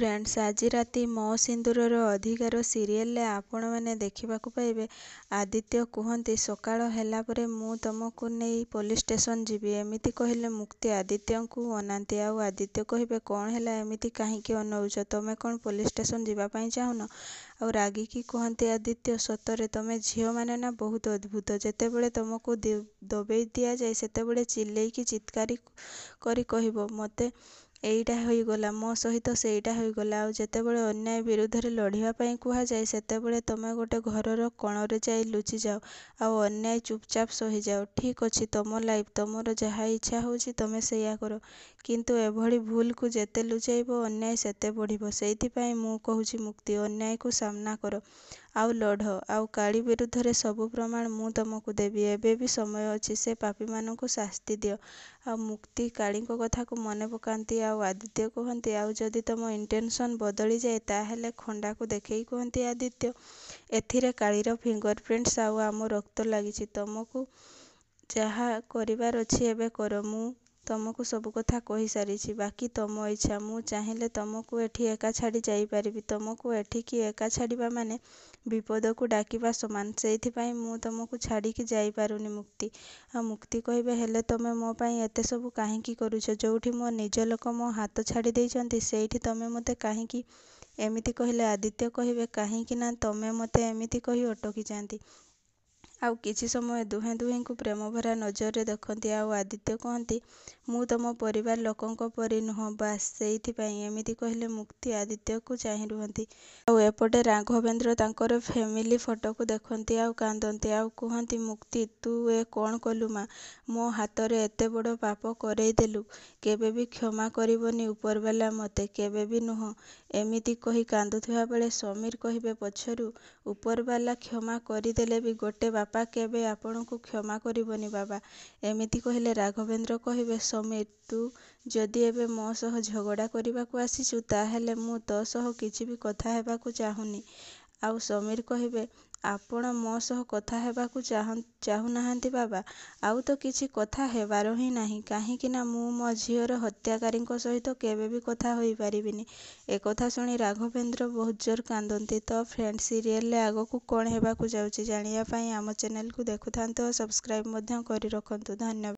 friends ଆଜି ରାତି ମୋ ସିନ୍ଦୂରର ଅଧିକାର ସିରିଏଲରେ ଆପଣମାନେ ଦେଖିବାକୁ ପାଇବେ ଆଦିତ୍ୟ କୁହନ୍ତି ସକାଳ ହେଲା ପରେ ମୁଁ ତୁମକୁ ନେଇ ପୋଲିସ୍ ଷ୍ଟେସନ ଯିବି ଏମିତି କହିଲେ ମୁକ୍ତି ଆଦିତ୍ୟଙ୍କୁ ଅନାନ୍ତି ଆଉ ଆଦିତ୍ୟ କହିବେ କ'ଣ ହେଲା ଏମିତି କାହିଁକି ଅନଉଛ ତୁମେ କ'ଣ ପୋଲିସ୍ ଷ୍ଟେସନ୍ ଯିବା ପାଇଁ ଚାହୁଁନ ଆଉ ରାଗିକି କୁହନ୍ତି ଆଦିତ୍ୟ ସତରେ ତୁମେ ଝିଅମାନେ ନା ବହୁତ ଅଦ୍ଭୁତ ଯେତେବେଳେ ତୁମକୁ ଦବେଇ ଦିଆଯାଏ ସେତେବେଳେ ଚିଲେଇକି ଚିତ୍କାରୀ କରି କହିବ ମୋତେ ଏଇଟା ହୋଇଗଲା ମୋ ସହିତ ସେଇଟା ହୋଇଗଲା ଆଉ ଯେତେବେଳେ ଅନ୍ୟାୟ ବିରୁଦ୍ଧରେ ଲଢ଼ିବା ପାଇଁ କୁହାଯାଏ ସେତେବେଳେ ତୁମେ ଗୋଟେ ଘରର କୋଣରେ ଯାଇ ଲୁଚିଯାଅ ଆଉ ଅନ୍ୟାୟ ଚୁପଚାପ୍ ସହିଯାଅ ଠିକ୍ ଅଛି ତୁମ ଲାଇଫ୍ ତୁମର ଯାହା ଇଚ୍ଛା ହେଉଛି ତୁମେ ସେଇଆ କର କିନ୍ତୁ ଏଭଳି ଭୁଲକୁ ଯେତେ ଲୁଚାଇବ ଅନ୍ୟାୟ ସେତେ ବଢ଼ିବ ସେଇଥିପାଇଁ ମୁଁ କହୁଛି ମୁକ୍ତି ଅନ୍ୟାୟକୁ ସାମ୍ନା କର ଆଉ ଲଢ଼ ଆଉ କାଳୀ ବିରୁଦ୍ଧରେ ସବୁ ପ୍ରମାଣ ମୁଁ ତୁମକୁ ଦେବି ଏବେ ବି ସମୟ ଅଛି ସେ ପାପୀମାନଙ୍କୁ ଶାସ୍ତି ଦିଅ ଆଉ ମୁକ୍ତି କାଳୀଙ୍କ କଥାକୁ ମନେ ପକାନ୍ତି ଆଉ ଆଦିତ୍ୟ କୁହନ୍ତି ଆଉ ଯଦି ତୁମ ଇଣ୍ଟେନସନ୍ ବଦଳିଯାଏ ତାହେଲେ ଖଣ୍ଡାକୁ ଦେଖେଇ କୁହନ୍ତି ଆଦିତ୍ୟ ଏଥିରେ କାଳୀର ଫିଙ୍ଗର ପ୍ରିଣ୍ଟସ୍ ଆଉ ଆମ ରକ୍ତ ଲାଗିଛି ତୁମକୁ ଯାହା କରିବାର ଅଛି ଏବେ କର ମୁଁ ତୁମକୁ ସବୁ କଥା କହିସାରିଛି ବାକି ତୁମ ଇଚ୍ଛା ମୁଁ ଚାହିଁଲେ ତୁମକୁ ଏଠି ଏକା ଛାଡ଼ି ଯାଇପାରିବି ତୁମକୁ ଏଠିକି ଏକା ଛାଡ଼ିବା ମାନେ ବିପଦକୁ ଡାକିବା ସମାନ ସେଇଥିପାଇଁ ମୁଁ ତୁମକୁ ଛାଡ଼ିକି ଯାଇପାରୁନି ମୁକ୍ତି ଆଉ ମୁକ୍ତି କହିବେ ହେଲେ ତୁମେ ମୋ ପାଇଁ ଏତେ ସବୁ କାହିଁକି କରୁଛ ଯେଉଁଠି ମୋ ନିଜ ଲୋକ ମୋ ହାତ ଛାଡ଼ି ଦେଇଛନ୍ତି ସେଇଠି ତୁମେ ମୋତେ କାହିଁକି ଏମିତି କହିଲେ ଆଦିତ୍ୟ କହିବେ କାହିଁକି ନା ତମେ ମୋତେ ଏମିତି କହି ଅଟକି ଯାଆନ୍ତି ଆଉ କିଛି ସମୟ ଦୁହେଁ ଦୁହିଁଙ୍କୁ ପ୍ରେମ ଭରା ନଜରରେ ଦେଖନ୍ତି ଆଉ ଆଦିତ୍ୟ କହନ୍ତି ମୁଁ ତମ ପରିବାର ଲୋକଙ୍କ ପରି ନୁହଁ ବାସ୍ ସେଇଥିପାଇଁ ଏମିତି କହିଲେ ମୁକ୍ତି ଆଦିତ୍ୟକୁ ଚାହିଁ ରୁହନ୍ତି ଆଉ ଏପଟେ ରାଘବେନ୍ଦ୍ର ତାଙ୍କର ଫ୍ୟାମିଲି ଫଟୋକୁ ଦେଖନ୍ତି ଆଉ କାନ୍ଦନ୍ତି ଆଉ କୁହନ୍ତି ମୁକ୍ତି ତୁ ଏ କ'ଣ କଲୁ ମା ମୋ ହାତରେ ଏତେ ବଡ଼ ପାପ କରେଇଦେଲୁ କେବେ ବି କ୍ଷମା କରିବନି ଉପରବାଲା ମୋତେ କେବେ ବି ନୁହଁ ଏମିତି କହି କାନ୍ଦୁଥିବା ବେଳେ ସମୀର କହିବେ ପଛରୁ ଉପରବାଲା କ୍ଷମା କରିଦେଲେ ବି ଗୋଟେ ବାପା କେବେ ଆପଣଙ୍କୁ କ୍ଷମା କରିବନି ବାବା ଏମିତି କହିଲେ ରାଘବେନ୍ଦ୍ର କହିବେ ତମେ ତୁ ଯଦି ଏବେ ମୋ ସହ ଝଗଡ଼ା କରିବାକୁ ଆସିଛୁ ତାହେଲେ ମୁଁ ତୋ ସହ କିଛି ବି କଥା ହେବାକୁ ଚାହୁଁନି ଆଉ ସମୀର କହିବେ ଆପଣ ମୋ ସହ କଥା ହେବାକୁ ଚାହୁଁନାହାନ୍ତି ବାବା ଆଉ ତ କିଛି କଥା ହେବାର ହିଁ ନାହିଁ କାହିଁକିନା ମୁଁ ମୋ ଝିଅର ହତ୍ୟାକାରୀଙ୍କ ସହିତ କେବେ ବି କଥା ହୋଇପାରିବିନି ଏକଥା ଶୁଣି ରାଘବେନ୍ଦ୍ର ବହୁତ ଜୋର କାନ୍ଦନ୍ତି ତ ଫ୍ରେଣ୍ଡ ସିରିଏଲରେ ଆଗକୁ କ'ଣ ହେବାକୁ ଯାଉଛି ଜାଣିବା ପାଇଁ ଆମ ଚ୍ୟାନେଲକୁ ଦେଖୁଥାନ୍ତୁ ଆଉ ସବସ୍କ୍ରାଇବ୍ ମଧ୍ୟ କରି ରଖନ୍ତୁ ଧନ୍ୟବାଦ